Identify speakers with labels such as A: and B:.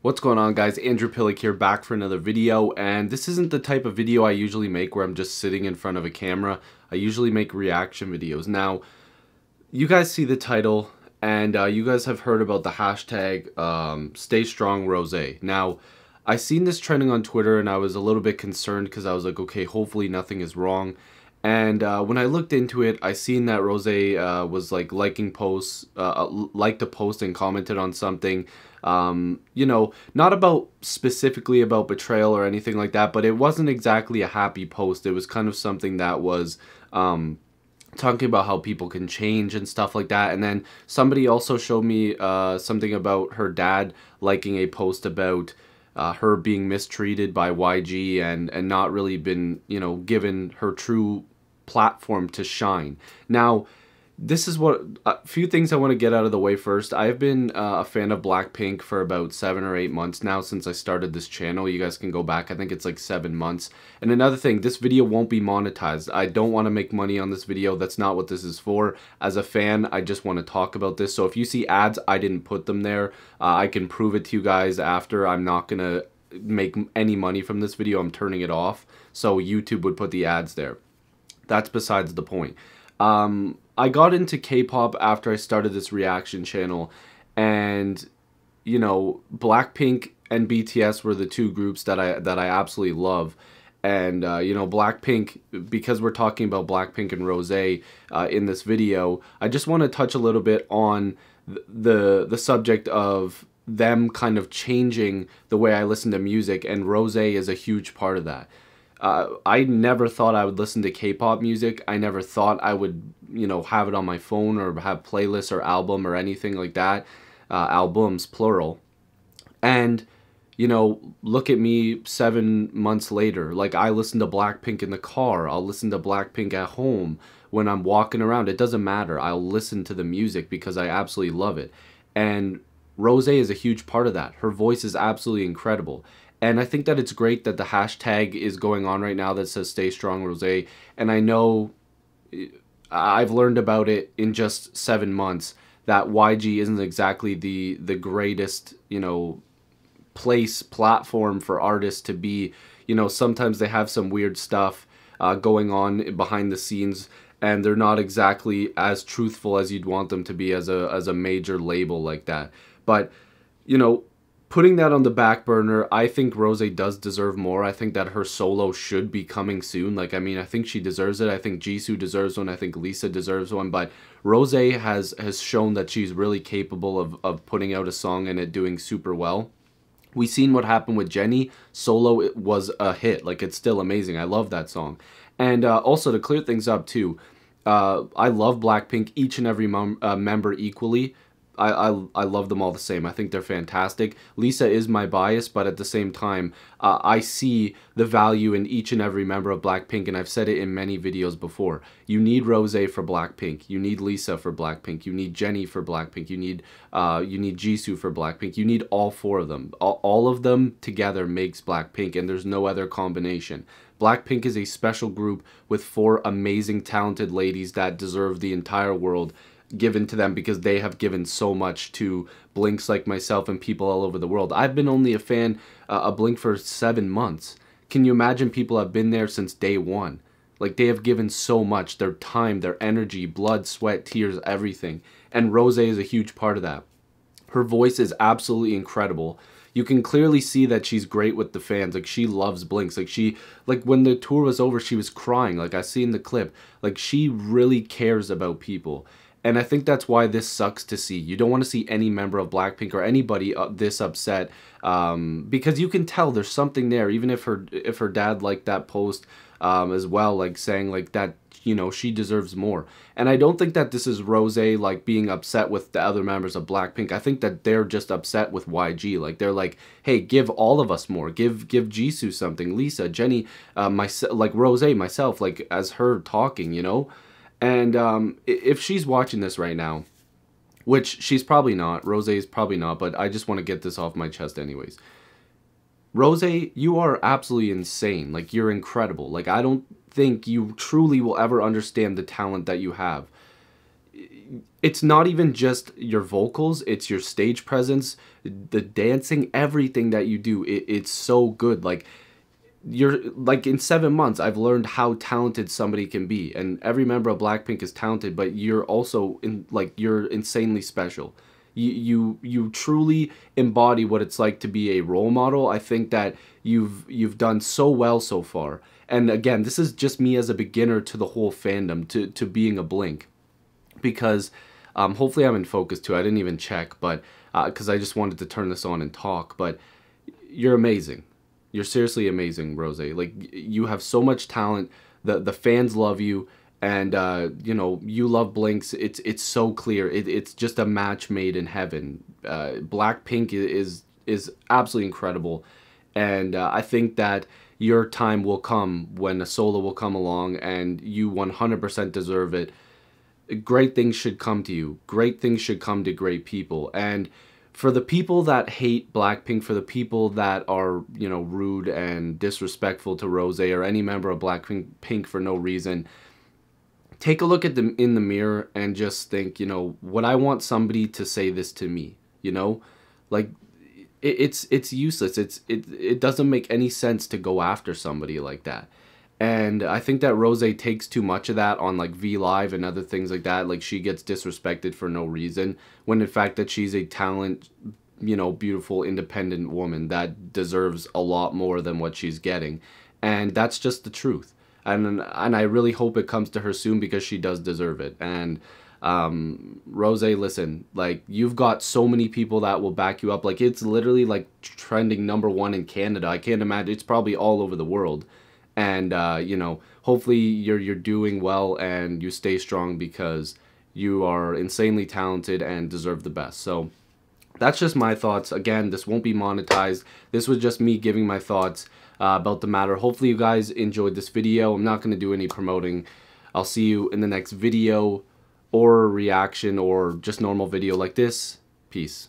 A: What's going on guys, Andrew Pillick here back for another video and this isn't the type of video I usually make where I'm just sitting in front of a camera. I usually make reaction videos. Now, you guys see the title and uh, you guys have heard about the hashtag um, Stay Strong Rose. Now, I seen this trending on Twitter and I was a little bit concerned because I was like, okay, hopefully nothing is wrong. And uh, when I looked into it, I seen that Rose uh, was like liking posts, uh, uh, liked a post and commented on something. Um, you know, not about specifically about betrayal or anything like that, but it wasn't exactly a happy post. It was kind of something that was um, talking about how people can change and stuff like that. And then somebody also showed me uh, something about her dad liking a post about. Uh, her being mistreated by YG and and not really been you know given her true platform to shine. Now, this is what a few things I want to get out of the way first. I've been uh, a fan of Blackpink for about seven or eight months now since I started this channel. You guys can go back. I think it's like seven months. And another thing, this video won't be monetized. I don't want to make money on this video. That's not what this is for. As a fan, I just want to talk about this. So if you see ads, I didn't put them there. Uh, I can prove it to you guys after. I'm not going to make any money from this video. I'm turning it off. So YouTube would put the ads there that's besides the point. Um, I got into K-pop after I started this reaction channel, and you know, Blackpink and BTS were the two groups that I that I absolutely love. And uh, you know, Blackpink, because we're talking about Blackpink and Rose uh, in this video, I just want to touch a little bit on the the subject of them kind of changing the way I listen to music, and Rose is a huge part of that uh, I never thought I would listen to K-pop music. I never thought I would, you know, have it on my phone or have playlists or album or anything like that. Uh, albums, plural. And, you know, look at me seven months later. Like, I listen to Blackpink in the car. I'll listen to Blackpink at home when I'm walking around. It doesn't matter. I'll listen to the music because I absolutely love it. And Rose is a huge part of that. Her voice is absolutely incredible. And I think that it's great that the hashtag is going on right now that says Stay Strong Rosé. And I know I've learned about it in just seven months that YG isn't exactly the the greatest, you know, place platform for artists to be. You know, sometimes they have some weird stuff uh, going on behind the scenes and they're not exactly as truthful as you'd want them to be as a as a major label like that. But you know, putting that on the back burner, I think Rose does deserve more. I think that her solo should be coming soon. Like, I mean, I think she deserves it. I think Jisoo deserves one. I think Lisa deserves one. But Rose has has shown that she's really capable of, of putting out a song and it doing super well. We seen what happened with Jenny. Solo it was a hit. Like, it's still amazing. I love that song. And uh, also, to clear things up, too, uh, I love Blackpink, each and every mem uh, member equally I, I, I love them all the same. I think they're fantastic. Lisa is my bias, but at the same time, uh, I see the value in each and every member of Blackpink, and I've said it in many videos before. You need Rose for Blackpink. You need Lisa for Blackpink. You need Jennie for Blackpink. You need uh, you need Jisoo for Blackpink. You need all four of them. All, all of them together makes Blackpink, and there's no other combination. Blackpink is a special group with four amazing, talented ladies that deserve the entire world given to them because they have given so much to Blinks like myself and people all over the world. I've been only a fan uh, Blink for seven months. Can you imagine people have been there since day one? Like they have given so much, their time, their energy, blood, sweat, tears, everything. And Rose is a huge part of that. Her voice is absolutely incredible. You can clearly see that she's great with the fans. Like she loves Blinks. Like she like when the tour was over, she was crying. Like I seen the clip. Like she really cares about people. And I think that's why this sucks to see. You don't want to see any member of Blackpink or anybody uh, this upset um, because you can tell there's something there. Even if her if her dad liked that post um, as well, like saying like that you know she deserves more. And I don't think that this is Rose like being upset with the other members of Blackpink. I think that they're just upset with YG. Like they're like, hey, give all of us more. Give give Jisoo something. Lisa, Jenny, uh, like Rose, myself, like as her talking. You know. And um, if she's watching this right now, which she's probably not, Rose is probably not, but I just want to get this off my chest anyways. Rose, you are absolutely insane. Like, you're incredible. Like, I don't think you truly will ever understand the talent that you have. It's not even just your vocals, it's your stage presence, the dancing, everything that you do. It, it's so good. Like, you're like in seven months i've learned how talented somebody can be and every member of blackpink is talented but you're also in like you're insanely special you you you truly embody what it's like to be a role model i think that you've you've done so well so far and again this is just me as a beginner to the whole fandom to to being a blink because um hopefully i'm in focus too i didn't even check but because uh, i just wanted to turn this on and talk but you're amazing you're seriously amazing, Rose. Like you have so much talent. The the fans love you, and uh, you know you love Blinks. It's it's so clear. It, it's just a match made in heaven. Uh, Blackpink is is absolutely incredible, and uh, I think that your time will come when a solo will come along, and you 100% deserve it. Great things should come to you. Great things should come to great people, and for the people that hate Blackpink, for the people that are, you know, rude and disrespectful to Rose or any member of Blackpink for no reason, take a look at them in the mirror and just think, you know, would I want somebody to say this to me? You know? Like it, it's it's useless. It's it it doesn't make any sense to go after somebody like that and I think that Rose takes too much of that on like V Live and other things like that. Like she gets disrespected for no reason when in fact that she's a talent, you know, beautiful independent woman that deserves a lot more than what she's getting, and that's just the truth. And and I really hope it comes to her soon because she does deserve it. And um, Rose, listen, like you've got so many people that will back you up. Like it's literally like trending number one in Canada. I can't imagine it's probably all over the world and uh, you know hopefully you're you're doing well and you stay strong because you are insanely talented and deserve the best so that's just my thoughts again this won't be monetized this was just me giving my thoughts uh, about the matter hopefully you guys enjoyed this video i'm not going to do any promoting i'll see you in the next video or reaction or just normal video like this peace